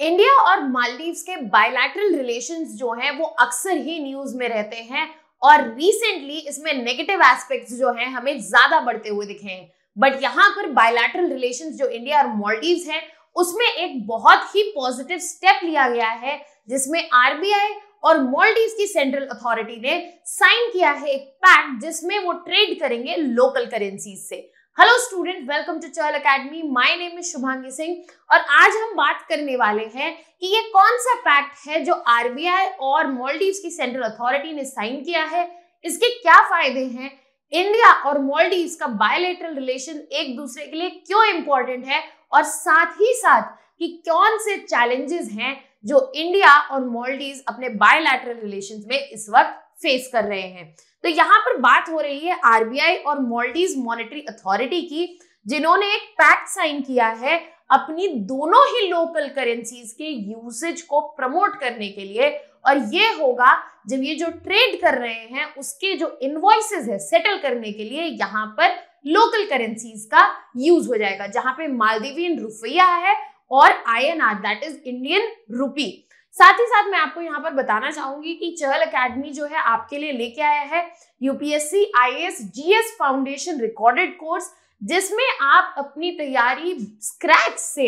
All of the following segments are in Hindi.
इंडिया और मालदीव्स के बायलैटरल रिलेशंस जो हैं वो अक्सर ही न्यूज में रहते हैं और रिसेंटली इसमें नेगेटिव एस्पेक्ट्स जो हैं हमें ज्यादा बढ़ते हुए दिखे हैं बट यहाँ पर बायलैटरल रिलेशन जो इंडिया और मालदीव्स हैं उसमें एक बहुत ही पॉजिटिव स्टेप लिया गया है जिसमें आरबीआई और मालदीव की सेंट्रल अथॉरिटी ने साइन किया है एक पैक्ट जिसमें वो ट्रेड करेंगे लोकल करेंसीज से hello student welcome to Chahal academy my name is Shubhangi Singh और आज हम बात करने वाले हैं कि ये कौन सा पैक्ट है जो आरबीआई और मॉलडीव्स की सेंट्रल अथॉरिटी ने साइन किया है इसके क्या फायदे हैं इंडिया और मॉलडीव्स का बायोलेटरल रिलेशन एक दूसरे के लिए क्यों इंपॉर्टेंट है और साथ ही साथ कि कौन से चैलेंजेस हैं जो इंडिया और मॉलडीव अपने बायोलेटरल रिलेशन में इस वक्त फेस कर रहे हैं तो यहाँ पर बात हो रही है आरबीआई और मॉल्डीज मॉनिटरी अथॉरिटी की जिन्होंने एक पैक्ट साइन किया है अपनी दोनों ही लोकल करेंसीज के यूसेज को प्रमोट करने के लिए और ये होगा जब ये जो ट्रेड कर रहे हैं उसके जो इनवॉइसेज है सेटल करने के लिए यहाँ पर लोकल करेंसीज का यूज हो जाएगा जहां पे मालदीवियन रुपया है और I N R that is Indian rupee साथ ही साथ मैं आपको यहाँ पर बताना चाहूंगी कि चहल एकेडमी जो है आपके लिए लेके आया है UPSC IAS GS foundation recorded course जिसमें आप अपनी तैयारी स्क्रैच से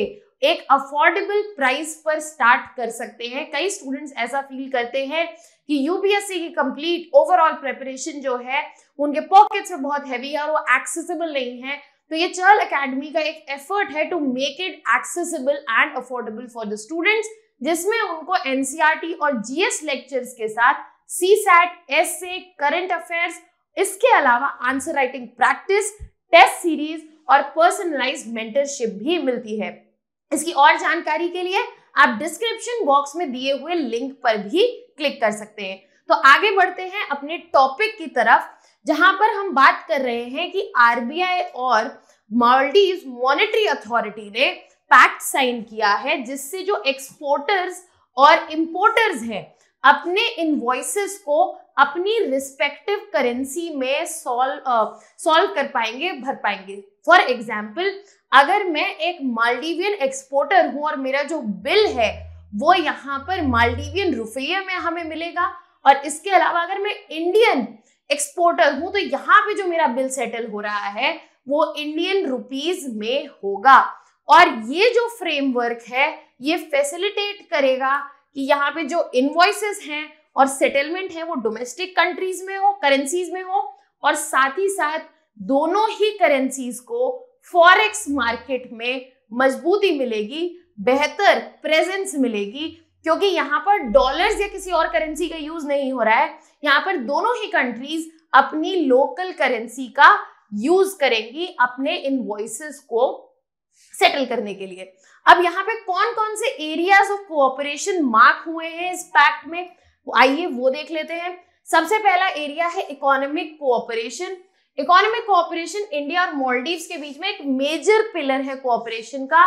एक अफोर्डेबल प्राइस पर स्टार्ट कर सकते हैं कई स्टूडेंट्स ऐसा फील करते हैं कि यूपीएससी की कंप्लीट ओवरऑल प्रेपरेशन जो है उनके पॉकेट्स में बहुत हैवी है और वो एक्सेसिबल नहीं है तो ये चर्ल एकेडमी का एक एफर्ट है to make it accessible and affordable for the students जिसमें उनको एनसीआरटी e और जीएस लेक्चर्स के साथ सी सैट एस से करंट अफेयर्स इसके अलावा answer writing practice test series और पर्सनलाइज मेंटरशिप भी मिलती है इसकी और जानकारी के लिए आप डिस्क्रिप्शन बॉक्स में दिए हुए लिंक पर भी क्लिक कर सकते हैं तो आगे बढ़ते हैं अपने टॉपिक की तरफ जहां पर हम बात कर रहे हैं कि आरबीआई और मालदीव मॉनेटरी अथॉरिटी ने पैक्ट साइन किया है जिससे जो एक्सपोर्टर्स और इम्पोर्टर्स हैं अपने इन्वॉइसेस को अपनी रिस्पेक्टिव करेंसी में सॉल्व सॉल्व कर पाएंगे भर पाएंगे फॉर एग्जाम्पल अगर मैं एक मालदीवियन एक्सपोर्टर हूं और मेरा जो बिल है वो यहाँ पर मालदीवियन रुपये में हमें मिलेगा और इसके अलावा अगर मैं इंडियन एक्सपोर्टर हूं तो यहाँ पे जो मेरा बिल सेटल हो रहा है वो इंडियन रुपीज में होगा और ये जो फ्रेमवर्क है ये फैसिलिटेट करेगा कि यहाँ पे जो इनवॉइसेस हैं और सेटलमेंट है वो डोमेस्टिक कंट्रीज में हो करेंसीज में हो और साथ ही साथ दोनों ही करेंसीज को फॉरेक्स मार्केट में मजबूती मिलेगी बेहतर प्रेजेंस मिलेगी क्योंकि यहाँ पर डॉलर्स या किसी और करेंसी का यूज नहीं हो रहा है यहाँ पर दोनों ही कंट्रीज अपनी लोकल करेंसी का यूज करेंगी अपने इनवॉइसेस को सेटल करने के लिए अब यहाँ पे कौन कौन से एरियाज ऑफ कोऑपरेशन मार्क हुए हैं इस पैक्ट में आइए वो देख लेते हैं सबसे पहला एरिया है economic cooperation economic cooperation India और मॉलडीव के बीच में एक मेजर पिलर है कोऑपरेशन का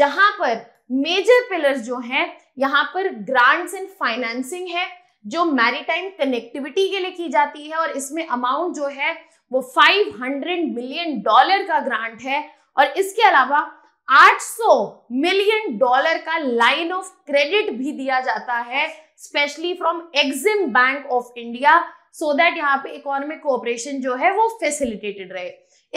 जहां पर मेजर पिलर्स जो हैं यहाँ पर ग्रांट्स एंड फाइनेंसिंग है जो मैरीटाइम कनेक्टिविटी के लिए की जाती है और इसमें अमाउंट जो है वो 500 मिलियन डॉलर का ग्रांट है और इसके अलावा 800 मिलियन डॉलर का लाइन ऑफ क्रेडिट भी दिया जाता है specially from EXIM bank of India so that यहाँ पे इकोनॉमिक कोऑपरेशन जो है वो फैसिलिटेटेड रहे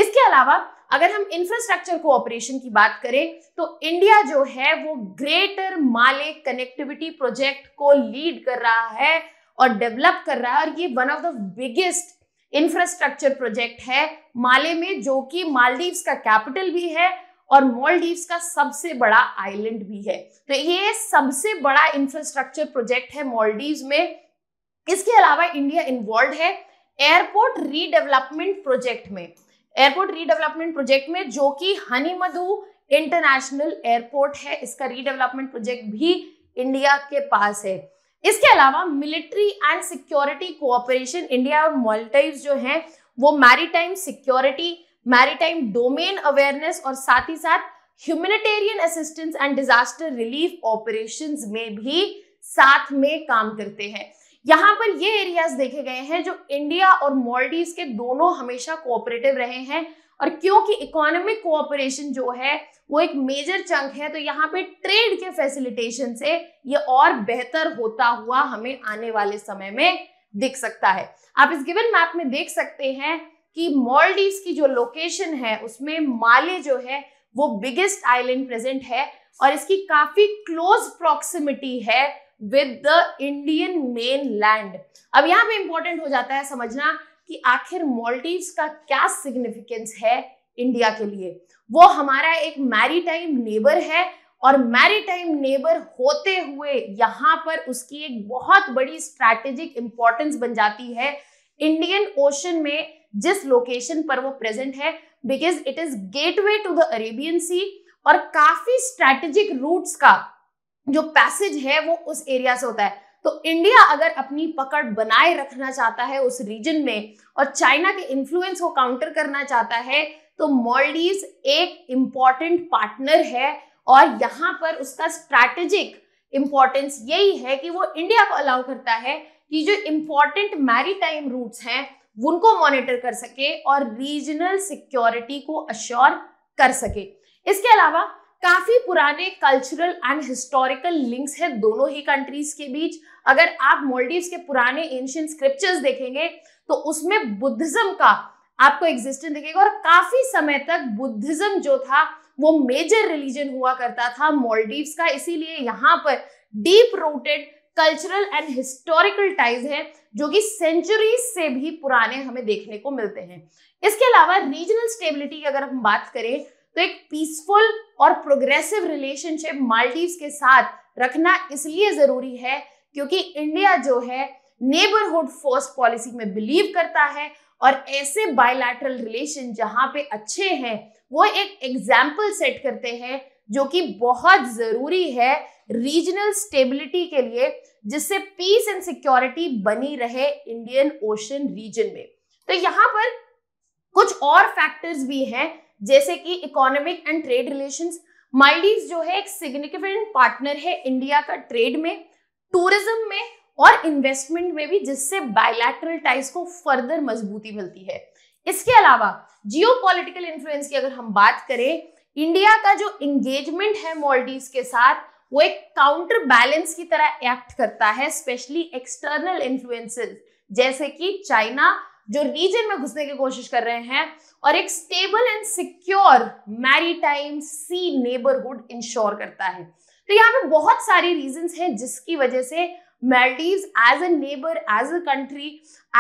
इसके अलावा अगर हम इंफ्रास्ट्रक्चर कोऑपरेशन की बात करें तो इंडिया जो है वो ग्रेटर माले कनेक्टिविटी प्रोजेक्ट को लीड कर रहा है और डेवलप कर रहा है और ये one of the biggest infrastructure project है माले में जो कि मालदीव्स का कैपिटल भी है और मॉलडीव्स का सबसे बड़ा आइलैंड भी है तो ये सबसे बड़ा इंफ्रास्ट्रक्चर प्रोजेक्ट है मॉलडीव्स में इसके अलावा इंडिया इन्वॉल्व है एयरपोर्ट रीडेवलपमेंट प्रोजेक्ट में एयरपोर्ट रीडेवलपमेंट प्रोजेक्ट में जो कि हनी मधु इंटरनेशनल एयरपोर्ट है इसका रीडेवलपमेंट प्रोजेक्ट भी इंडिया के पास है इसके अलावा military and security cooperation India और मॉलटाइव जो है वो maritime security maritime domain awareness और साथ ही साथ humanitarian assistance and disaster relief operations में भी साथ में काम करते हैं यहाँ पर ये एरियाज देखे गए हैं जो इंडिया और मॉलडीव के दोनों हमेशा कोऑपरेटिव रहे हैं और क्योंकि इकोनॉमिक कोऑपरेशन जो है वो एक मेजर चंक है तो यहाँ पे ट्रेड के फैसिलिटेशन से ये और बेहतर होता हुआ हमें आने वाले समय में दिख सकता है आप इस गिवन मैप में देख सकते हैं कि मॉलडीव्स की जो लोकेशन है उसमें माले जो है वो बिगेस्ट आइलैंड प्रेजेंट है और इसकी काफी क्लोज प्रॉक्सिमिटी है with the Indian mainland अब यहाँ पे इंपॉर्टेंट हो जाता है समझना कि आखिर मॉलडीव्स का क्या सिग्निफिकेंस है इंडिया के लिए वो हमारा एक मैरीटाइम नेबर है और मैरीटाइम नेबर होते हुए यहां पर उसकी एक बहुत बड़ी स्ट्रैटेजिक इंपॉर्टेंस बन जाती है इंडियन ओशन में जिस लोकेशन पर वो प्रेजेंट है because it is gateway to the Arabian sea और काफी स्ट्रेटेजिक रूट्स का जो पैसेज है वो उस एरिया से होता है तो इंडिया अगर अपनी पकड़ बनाए रखना चाहता है उस रीजन में और चाइना के इन्फ्लुएंस को काउंटर करना चाहता है तो मॉलडीव एक इम्पॉर्टेंट पार्टनर है और यहाँ पर उसका स्ट्रैटेजिक इम्पॉर्टेंस यही है कि वो इंडिया को अलाउ करता है कि जो इम्पॉर्टेंट मैरीटाइम रूट्स हैं उनको मॉनिटर कर सके और रीजनल सिक्योरिटी को अश्योर कर सके इसके अलावा काफी पुराने कल्चरल एंड हिस्टोरिकल लिंक्स है दोनों ही कंट्रीज के बीच अगर आप मोलडीव के पुराने एंशियंट स्क्रिप्चर्स देखेंगे तो उसमें बुद्धिज्म का आपको एग्जिस्टेंस दिखेगा और काफी समय तक बुद्धिज्म जो था वो मेजर रिलीजन हुआ करता था मोलडीव का इसीलिए यहाँ पर deep rooted cultural and historical ties हैं जो कि सेंचुरीज से भी पुराने हमें देखने को मिलते हैं इसके अलावा रीजनल स्टेबिलिटी की अगर हम बात करें तो एक पीसफुल और प्रोग्रेसिव रिलेशनशिप मालदीव्स के साथ रखना इसलिए जरूरी है क्योंकि इंडिया जो है नेबरहुड फर्स्ट पॉलिसी में बिलीव करता है और ऐसे बायलैटरल रिलेशन जहां पे अच्छे हैं वो एक एग्जाम्पल सेट करते हैं जो कि बहुत जरूरी है रीजनल स्टेबिलिटी के लिए जिससे पीस एंड सिक्योरिटी बनी रहे इंडियन ओशन रीजन में तो यहां पर कुछ और फैक्टर्स भी हैं जैसे कि economic and trade relations Maldives जो है एक सिग्निफिकेंट पार्टनर है इंडिया का ट्रेड में टूरिज्म में और इन्वेस्टमेंट में भी जिससे बायलैटरल टाइज को फर्दर मजबूती मिलती है इसके अलावा जियो इन्फ्लुएंस की अगर हम बात करें इंडिया का जो इंगेजमेंट है मॉलडीव के साथ वो एक काउंटर बैलेंस की तरह एक्ट करता है स्पेशली एक्सटर्नल इन्फ्लुएंसेस जैसे कि चाइना जो रीजन में घुसने की कोशिश कर रहे हैं और एक stable and secure maritime sea neighbourhood ensure करता है तो यहाँ पे बहुत सारी रीजन हैं जिसकी वजह से Maldives as a neighbour as a country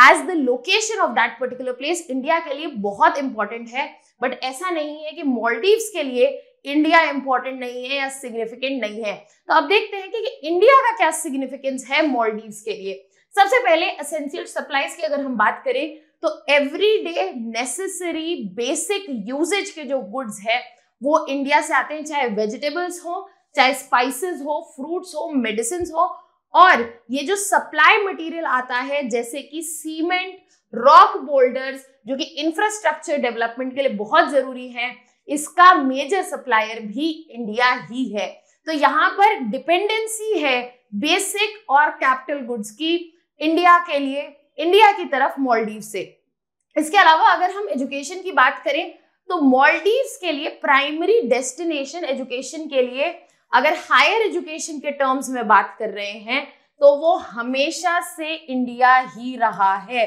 as the location of that particular place India के लिए बहुत इंपॉर्टेंट है बट ऐसा नहीं है कि Maldives के लिए इंडिया इंपॉर्टेंट नहीं है या सिग्निफिकेंट नहीं है तो अब देखते हैं कि, इंडिया का क्या सिग्निफिकेंस है मॉलडीव के लिए सबसे पहले असेंशियल सप्लाईज की अगर हम बात करें तो every day necessary basic usages के जो गुड्स है वो इंडिया से आते हैं चाहे वेजिटेबल्स हो चाहे स्पाइसेस हो फ्रूट्स हो मेडिसिन हो और ये जो सप्लाई मटेरियल आता है जैसे कि सीमेंट रॉक बोल्डर्स जो कि इंफ्रास्ट्रक्चर डेवलपमेंट के लिए बहुत जरूरी है इसका मेजर सप्लायर भी इंडिया ही है तो यहाँ पर डिपेंडेंसी है बेसिक और कैपिटल गुड्स की इंडिया के लिए इंडिया की तरफ मॉलडीव से इसके अलावा अगर हम एजुकेशन की बात करें तो मॉलडीव के लिए प्राइमरी डेस्टिनेशन एजुकेशन के लिए अगर हायर एजुकेशन के टर्म्स में बात कर रहे हैं तो वो हमेशा से इंडिया ही रहा है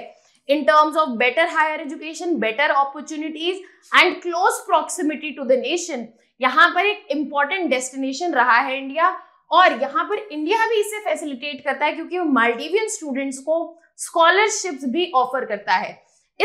in terms of better higher education, better opportunities and close proximity to the nation. यहाँ पर एक इम्पॉर्टेंट डेस्टिनेशन रहा है इंडिया और यहाँ पर इंडिया भी इसे फैसिलिटेट करता है क्योंकि वो मालदीवियन स्टूडेंट्स को स्कॉलरशिप्स भी ऑफर करता है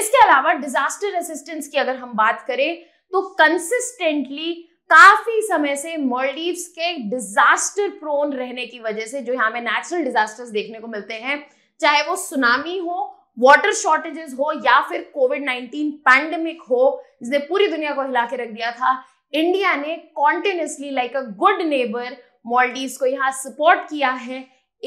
इसके अलावा डिजास्टर असिस्टेंस की अगर हम बात करें तो कंसिस्टेंटली काफी समय से मॉलडीव्स के डिजास्टर प्रोन रहने की वजह से जो यहाँ हमें नेचुरल डिजास्टर्स देखने को मिलते हैं चाहे वो सुनामी हो वाटर शॉर्टेजेस हो या फिर कोविड 19 पैंडमिक हो जिसने पूरी दुनिया को हिला के रख दिया था इंडिया ने continuously like a good neighbour Maldives को यहाँ सपोर्ट किया है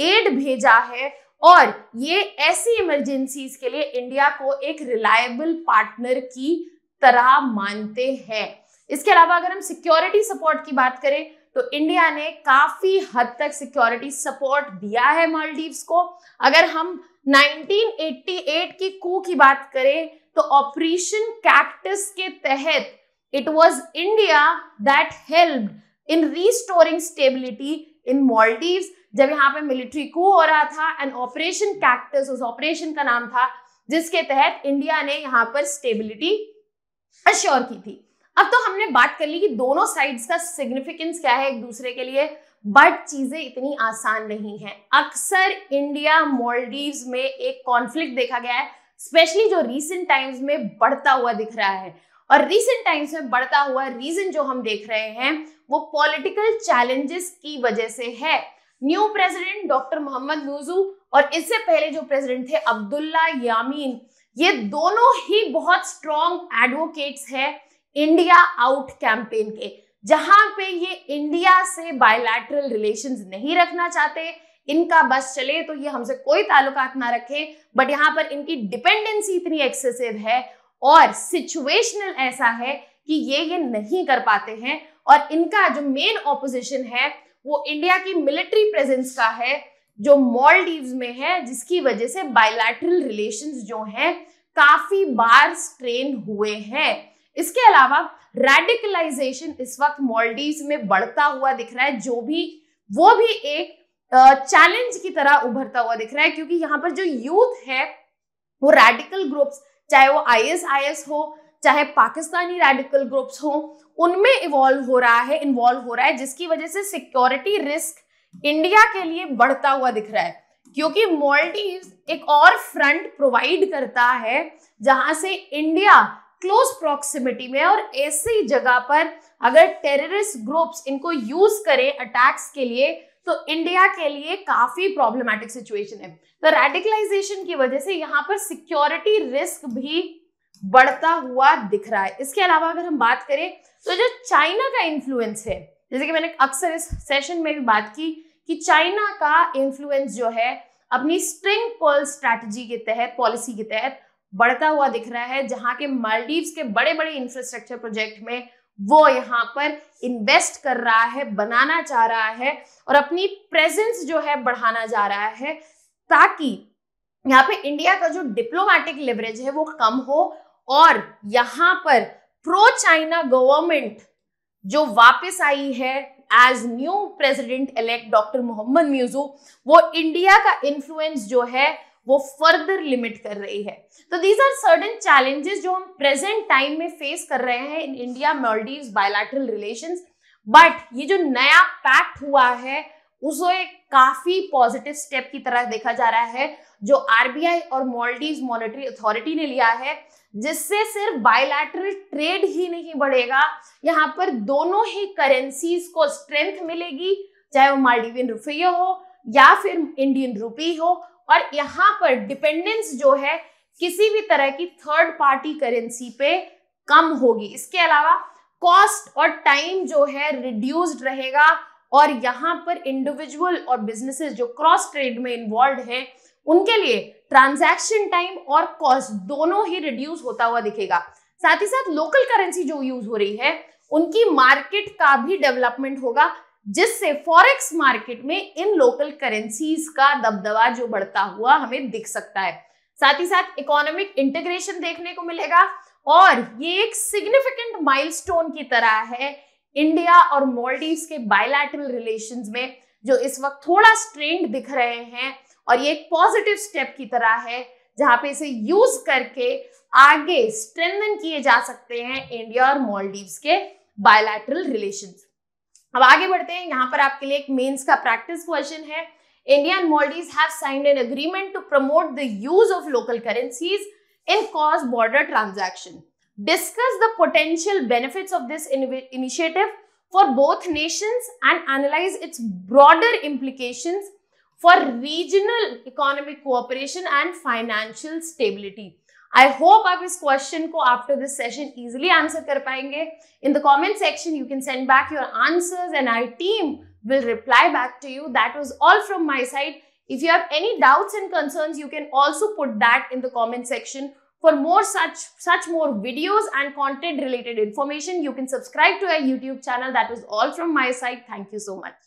एड भेजा है और ये ऐसी इमरजेंसीज के लिए इंडिया को एक रिलायबल पार्टनर की तरह मानते हैं इसके अलावा अगर हम सिक्योरिटी सपोर्ट की बात करें तो इंडिया ने काफी हद तक सिक्योरिटी सपोर्ट दिया है मालदीव्स को अगर हम 1988 की कू की बात करें तो ऑपरेशन कैक्टस के तहत it was India that help in restoring stability in Maldives जब यहाँ पे मिलिट्री कू हो रहा था एंड ऑपरेशन कैक्टस उस ऑपरेशन का नाम था जिसके तहत इंडिया ने यहाँ पर स्टेबिलिटी अश्योर की थी अब तो हमने बात कर ली कि दोनों साइड्स का सिग्निफिकेंस क्या है एक दूसरे के लिए बट चीज़ें इतनी आसान नहीं है अक्सर इंडिया मॉलडीव्स में एक कॉन्फ्लिक्ट देखा गया है स्पेशली जो रीसेंट टाइम्स में बढ़ता हुआ दिख रहा है और रीसेंट टाइम्स में बढ़ता हुआ रीजन जो हम देख रहे हैं वो पॉलिटिकल चैलेंजेस की वजह से है new president doctor Mohammed Muizzu और इससे पहले जो प्रेसिडेंट थे अब्दुल्ला यामीन ये दोनों ही बहुत स्ट्रॉन्ग एडवोकेट्स हैं इंडिया आउट कैंपेन के जहां पे ये इंडिया से बायलैटरल रिलेशंस नहीं रखना चाहते इनका बस चले तो ये हमसे कोई ताल्लुकात ना रखे बट यहाँ पर इनकी डिपेंडेंसी इतनी एक्सेसिव है और सिचुएशनल ऐसा है कि ये ये नहीं कर पाते हैं और इनका जो मेन ऑपोजिशन है वो इंडिया की मिलिट्री प्रेजेंस का है जो मॉलडीव्स में है जिसकी वजह से बायलैटरल रिलेशंस जो हैं काफी बार स्ट्रेन हुए हैं इसके अलावा रेडिकलाइजेशन इस वक्त मॉलडीव में बढ़ता हुआ दिख रहा है जो भी वो भी एक चैलेंज की तरह उभरता हुआ दिख रहा है क्योंकि यहाँ पर जो यूथ है वो रेडिकल ग्रुप्स चाहे वो आईएसआईएस हो चाहे पाकिस्तानी रेडिकल ग्रुप्स हो उनमें इवॉल्व हो रहा है इन्वॉल्व हो रहा है जिसकी वजह से सिक्योरिटी रिस्क इंडिया के लिए बढ़ता हुआ दिख रहा है क्योंकि मॉलडीव एक और फ्रंट प्रोवाइड करता है जहां से इंडिया क्लोज प्रॉक्सिमिटी में और ऐसी जगह पर अगर टेररिस्ट ग्रुप्स इनको यूज करें अटैक्स के लिए तो इंडिया के लिए काफी प्रॉब्लमेटिक सिचुएशन है तो रेडिकलाइजेशन की वजह से यहाँ पर सिक्योरिटी रिस्क भी बढ़ता हुआ दिख रहा है इसके अलावा अगर हम बात करें तो जो चाइना का इन्फ्लुएंस है जैसे कि मैंने अक्सर इस सेशन में भी बात की कि चाइना का इन्फ्लुएंस जो है अपनी स्ट्रिंग पर्ल स्ट्रैटेजी के तहत पॉलिसी के तहत बढ़ता हुआ दिख रहा है जहां के मालदीव्स के बड़े बड़े इंफ्रास्ट्रक्चर प्रोजेक्ट में वो यहाँ पर इन्वेस्ट कर रहा है बनाना चाह रहा है और अपनी प्रेजेंस जो है बढ़ाना जा रहा है ताकि यहाँ पे इंडिया का जो डिप्लोमेटिक लेवरेज है वो कम हो और यहाँ पर प्रो चाइना गवर्नमेंट जो वापस आई है as new president elect doctor Mohammed Muizzu वो इंडिया का इन्फ्लुएंस जो है वो फर्दर लिमिट कर रही है तो दीज आर सर्टन चैलेंजेस जो हम प्रेजेंट टाइम में फेस कर रहे हैं in India Maldive bilateral relation but ये जो नया पैक्ट हुआ है एक काफी पॉजिटिव स्टेप की तरह देखा जा रहा है जो आरबीआई और मॉलडीव मॉनेटरी अथॉरिटी ने लिया है जिससे सिर्फ बायोलैटरल ट्रेड ही नहीं बढ़ेगा यहाँ पर दोनों ही करेंसीज को स्ट्रेंथ मिलेगी चाहे वो मालडीवियन रुपये हो या फिर इंडियन रुपी हो और यहां पर डिपेंडेंस जो है किसी भी तरह की थर्ड पार्टी करेंसी पे कम होगी इसके अलावा कॉस्ट और टाइम जो है रिड्यूस्ड रहेगा और यहां पर इंडिविजुअल और बिजनेसेस जो क्रॉस ट्रेड में इन्वॉल्व हैं उनके लिए ट्रांजैक्शन टाइम और कॉस्ट दोनों ही रिड्यूस होता हुआ दिखेगा साथ ही साथ लोकल करेंसी जो यूज हो रही है उनकी मार्केट का भी डेवलपमेंट होगा जिससे फॉरेक्स मार्केट में इन लोकल करेंसीज का दबदबा जो बढ़ता हुआ हमें दिख सकता है साथ ही साथ इकोनॉमिक इंटीग्रेशन देखने को मिलेगा और ये एक सिग्निफिकेंट माइलस्टोन की तरह है इंडिया और मॉलडीव के बायलैटरल रिलेशंस में जो इस वक्त थोड़ा स्ट्रेंड दिख रहे हैं और ये एक पॉजिटिव स्टेप की तरह है जहां पे इसे यूज करके आगे स्ट्रेंथन किए जा सकते हैं इंडिया और मॉलडीव के बायलैटरल रिलेशन अब आगे बढ़ते हैं यहाँ पर आपके लिए एक मेन्स का प्रैक्टिस क्वेश्चन है Indian and Maldives have signed an agreement to promote the use of local currencies in cross border transaction discuss the potential benefit of this initiative for both nation and analyse its broader implication for regional economic cooperation and financial stability I hope आप इस question को after this session easily answer कर पाएंगे in the comment section you can send back your answers and our team will reply back to you. That was all from my side. If you have any doubts and concerns, you can also put that in the comment section. For more such, such more videos and content related information, you can subscribe to our YouTube channel. That was all from my side. Thank you so much.